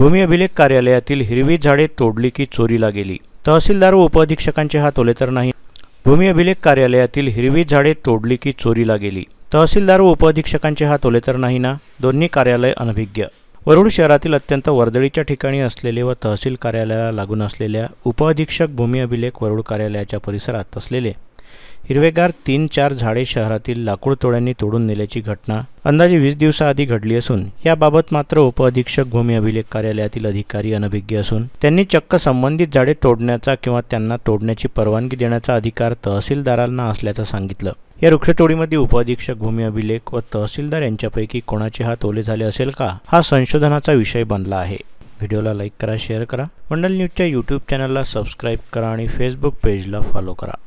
भूमी अभिलेख कार्यालयातील हिरवी झाडे तोडली की चोरीला गेली तहसीलदार व उपअधीक्षकांचे हात ओले तर नाही भूमी अभिलेख कार्यालयातील हिरवी झाडे तोडली की चोरीला गेली तहसीलदार व उपअधीक्षकांचे हात ओले तर नाही ना दोन्ही कार्यालय अनभिज्ञ वरुड शहरातील अत्यंत वर्दळीच्या ठिकाणी असलेले व तहसील कार्यालयाला लागून असलेल्या उपअधीक्षक भूमी अभिलेख वरुड कार्यालयाच्या परिसरात असलेले हिरवेगार तीन चार झाडे शहरातील लाकूड तोड्यांनी तोडून नेल्याची घटना अंदाजे वीस दिवसाआधी घडली असून याबाबत मात्र उपअधीक्षक भूमी अभिलेख कार्यालयातील अधिकारी अनभिज्ञ असून त्यांनी चक्क संबंधित झाडे तोडण्याचा किंवा त्यांना तोडण्याची परवानगी देण्याचा अधिकार तहसीलदारांना असल्याचं सांगितलं या वृक्षतोडीमध्ये उपअधीक्षक भूमी अभिलेख व तहसीलदार यांच्यापैकी कोणाचे हात ओले झाले असेल का हा संशोधनाचा विषय बनला आहे व्हिडिओला लाईक करा शेअर करा मंडल न्यूजच्या यूट्यूब चॅनलला सबस्क्राईब करा आणि फेसबुक पेजला फॉलो करा